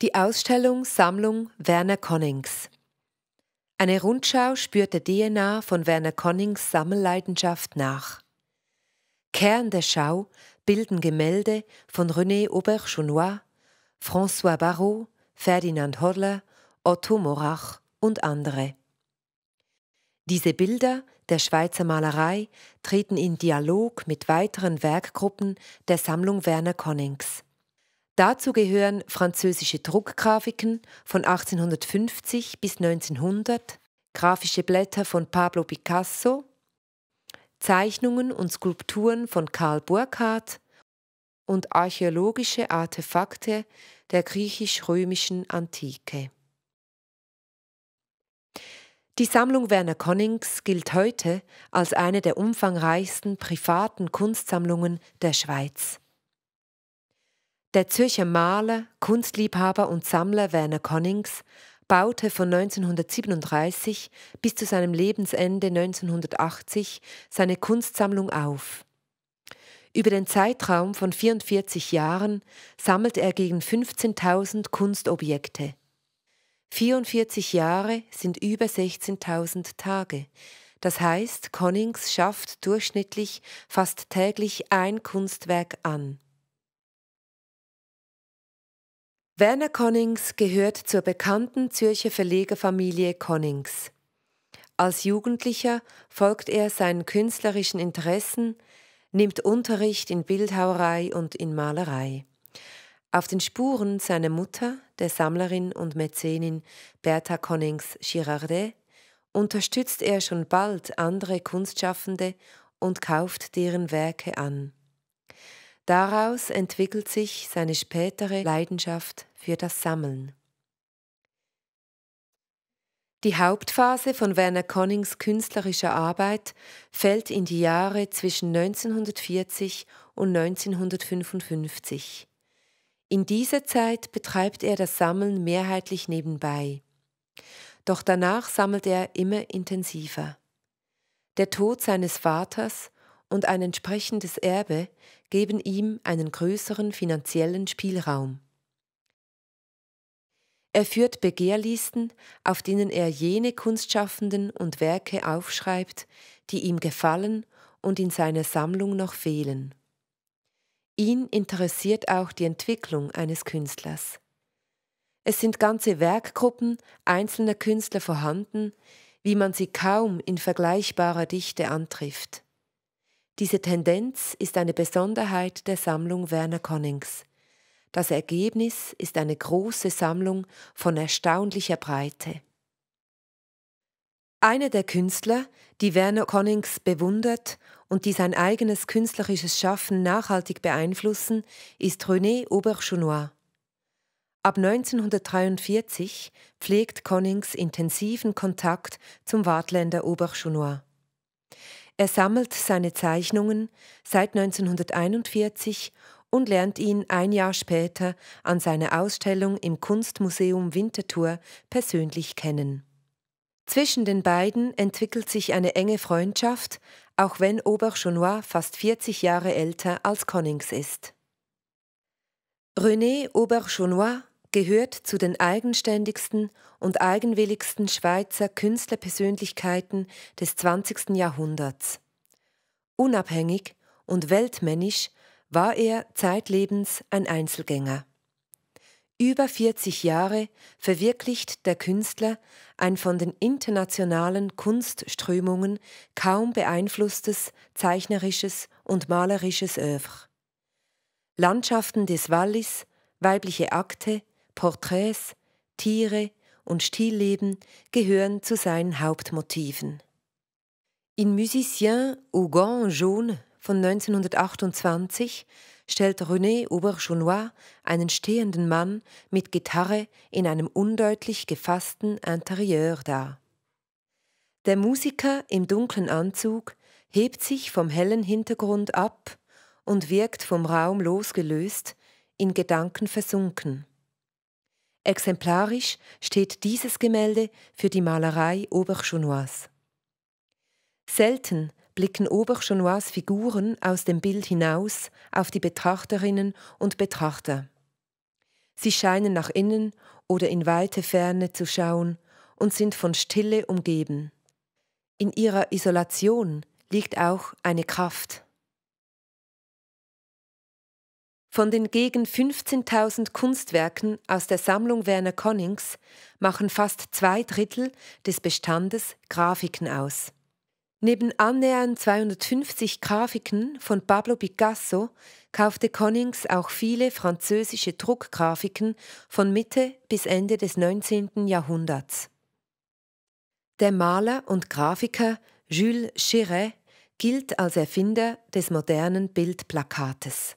Die Ausstellung Sammlung Werner Connings. Eine Rundschau spürt der DNA von Werner Connings Sammelleidenschaft nach. Kern der Schau bilden Gemälde von René Aubergenois, François Barrault, Ferdinand Hodler, Otto Morach und andere. Diese Bilder der Schweizer Malerei treten in Dialog mit weiteren Werkgruppen der Sammlung Werner Connings. Dazu gehören französische Druckgrafiken von 1850 bis 1900, grafische Blätter von Pablo Picasso, Zeichnungen und Skulpturen von Karl Burckhardt und archäologische Artefakte der griechisch-römischen Antike. Die Sammlung Werner Konnings gilt heute als eine der umfangreichsten privaten Kunstsammlungen der Schweiz. Der Zürcher Maler, Kunstliebhaber und Sammler Werner Connings baute von 1937 bis zu seinem Lebensende 1980 seine Kunstsammlung auf. Über den Zeitraum von 44 Jahren sammelt er gegen 15.000 Kunstobjekte. 44 Jahre sind über 16.000 Tage. Das heißt, Connings schafft durchschnittlich fast täglich ein Kunstwerk an. Werner Connings gehört zur bekannten Zürcher Verlegerfamilie Connings. Als Jugendlicher folgt er seinen künstlerischen Interessen, nimmt Unterricht in Bildhauerei und in Malerei. Auf den Spuren seiner Mutter, der Sammlerin und Mäzenin Bertha Connings Girardet, unterstützt er schon bald andere Kunstschaffende und kauft deren Werke an. Daraus entwickelt sich seine spätere Leidenschaft für das Sammeln. Die Hauptphase von Werner Connings künstlerischer Arbeit fällt in die Jahre zwischen 1940 und 1955. In dieser Zeit betreibt er das Sammeln mehrheitlich nebenbei. Doch danach sammelt er immer intensiver. Der Tod seines Vaters und ein entsprechendes Erbe geben ihm einen größeren finanziellen Spielraum. Er führt Begehrlisten, auf denen er jene Kunstschaffenden und Werke aufschreibt, die ihm gefallen und in seiner Sammlung noch fehlen. Ihn interessiert auch die Entwicklung eines Künstlers. Es sind ganze Werkgruppen einzelner Künstler vorhanden, wie man sie kaum in vergleichbarer Dichte antrifft. Diese Tendenz ist eine Besonderheit der Sammlung Werner Connings. Das Ergebnis ist eine große Sammlung von erstaunlicher Breite. Einer der Künstler, die Werner Connings bewundert und die sein eigenes künstlerisches Schaffen nachhaltig beeinflussen, ist René Aubergenois. Ab 1943 pflegt Connings intensiven Kontakt zum Wartländer Aubergenois. Er sammelt seine Zeichnungen seit 1941 und lernt ihn ein Jahr später an seiner Ausstellung im Kunstmuseum Winterthur persönlich kennen. Zwischen den beiden entwickelt sich eine enge Freundschaft, auch wenn Aubergenois fast 40 Jahre älter als Connings ist. René Aubergenois gehört zu den eigenständigsten und eigenwilligsten Schweizer Künstlerpersönlichkeiten des 20. Jahrhunderts. Unabhängig und weltmännisch war er zeitlebens ein Einzelgänger. Über 40 Jahre verwirklicht der Künstler ein von den internationalen Kunstströmungen kaum beeinflusstes zeichnerisches und malerisches Œuvre. Landschaften des Wallis, weibliche Akte, Porträts, Tiere und Stillleben gehören zu seinen Hauptmotiven. In Musicien au Gant Jaune von 1928 stellt René Auberjonois einen stehenden Mann mit Gitarre in einem undeutlich gefassten Interieur dar. Der Musiker im dunklen Anzug hebt sich vom hellen Hintergrund ab und wirkt vom Raum losgelöst, in Gedanken versunken. Exemplarisch steht dieses Gemälde für die Malerei Oberchaunois. Selten blicken Oberchaunois Figuren aus dem Bild hinaus auf die Betrachterinnen und Betrachter. Sie scheinen nach innen oder in weite Ferne zu schauen und sind von Stille umgeben. In ihrer Isolation liegt auch eine Kraft. Von den gegen 15.000 Kunstwerken aus der Sammlung Werner Konnings machen fast zwei Drittel des Bestandes Grafiken aus. Neben annähernd 250 Grafiken von Pablo Picasso kaufte Konnings auch viele französische Druckgrafiken von Mitte bis Ende des 19. Jahrhunderts. Der Maler und Grafiker Jules Chiret gilt als Erfinder des modernen Bildplakates.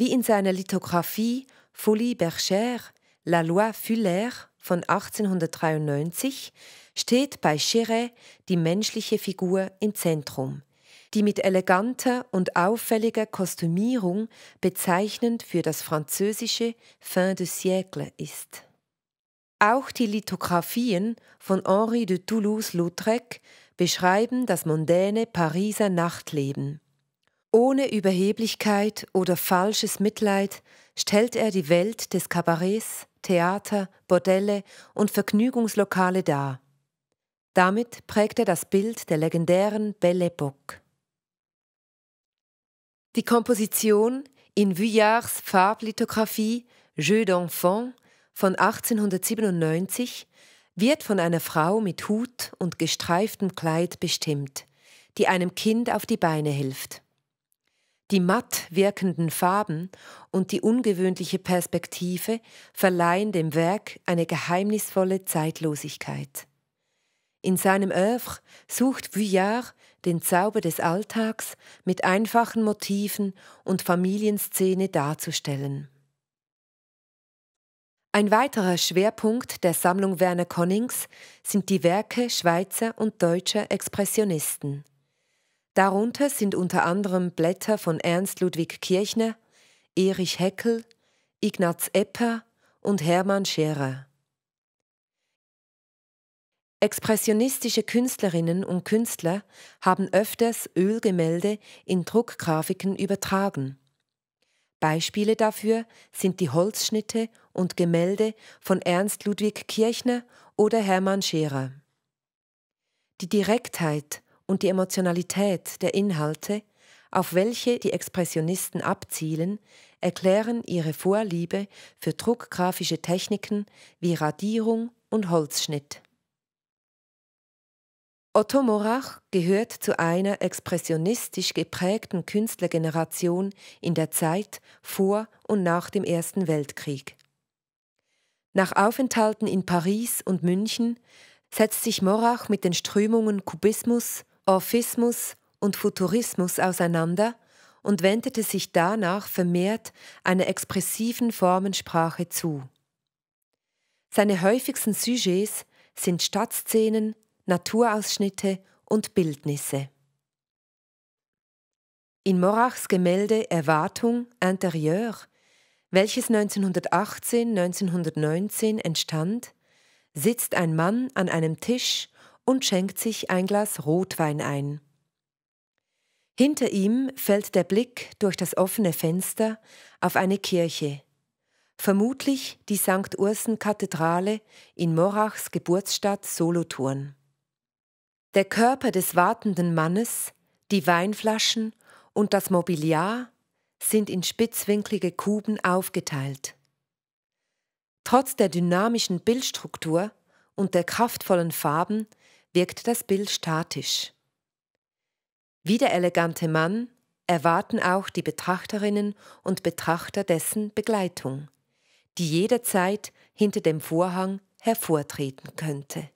Wie in seiner Lithografie Folie Bergère, La Loi Fuller von 1893 steht bei Chiret die menschliche Figur im Zentrum, die mit eleganter und auffälliger Kostümierung bezeichnend für das französische Fin de siècle ist. Auch die Lithografien von Henri de Toulouse-Lautrec beschreiben das mondäne Pariser Nachtleben. Ohne Überheblichkeit oder falsches Mitleid stellt er die Welt des Kabarets, Theater, Bordelle und Vergnügungslokale dar. Damit prägt er das Bild der legendären Belle Époque. Die Komposition in Vuillards Farblithographie Jeu d'enfant von 1897 wird von einer Frau mit Hut und gestreiftem Kleid bestimmt, die einem Kind auf die Beine hilft. Die matt wirkenden Farben und die ungewöhnliche Perspektive verleihen dem Werk eine geheimnisvolle Zeitlosigkeit. In seinem Œuvre sucht Vuillard den Zauber des Alltags mit einfachen Motiven und Familienszene darzustellen. Ein weiterer Schwerpunkt der Sammlung Werner Konnings sind die Werke Schweizer und deutscher Expressionisten. Darunter sind unter anderem Blätter von Ernst Ludwig Kirchner, Erich Heckel, Ignaz Epper und Hermann Scherer. Expressionistische Künstlerinnen und Künstler haben öfters Ölgemälde in Druckgrafiken übertragen. Beispiele dafür sind die Holzschnitte und Gemälde von Ernst Ludwig Kirchner oder Hermann Scherer. Die Direktheit und die Emotionalität der Inhalte, auf welche die Expressionisten abzielen, erklären ihre Vorliebe für druckgrafische Techniken wie Radierung und Holzschnitt. Otto Morach gehört zu einer expressionistisch geprägten Künstlergeneration in der Zeit vor und nach dem Ersten Weltkrieg. Nach Aufenthalten in Paris und München setzt sich Morach mit den Strömungen Kubismus, Orphismus und Futurismus auseinander und wendete sich danach vermehrt einer expressiven Formensprache zu. Seine häufigsten Sujets sind Stadtszenen, Naturausschnitte und Bildnisse. In Morachs Gemälde Erwartung Interieur, welches 1918-1919 entstand, sitzt ein Mann an einem Tisch und schenkt sich ein Glas Rotwein ein. Hinter ihm fällt der Blick durch das offene Fenster auf eine Kirche, vermutlich die St. Ursen-Kathedrale in Morachs Geburtsstadt Solothurn. Der Körper des wartenden Mannes, die Weinflaschen und das Mobiliar sind in spitzwinklige Kuben aufgeteilt. Trotz der dynamischen Bildstruktur und der kraftvollen Farben wirkt das Bild statisch. Wie der elegante Mann erwarten auch die Betrachterinnen und Betrachter dessen Begleitung, die jederzeit hinter dem Vorhang hervortreten könnte.